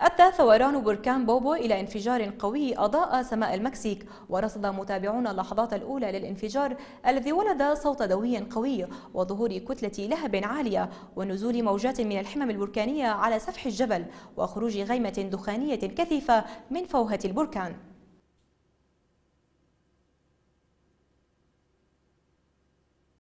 أدى ثوران بركان بوبو إلى انفجار قوي أضاء سماء المكسيك ورصد متابعون اللحظات الأولى للانفجار الذي ولد صوت دوي قوي وظهور كتلة لهب عالية ونزول موجات من الحمم البركانية على سفح الجبل وخروج غيمة دخانية كثيفة من فوهة البركان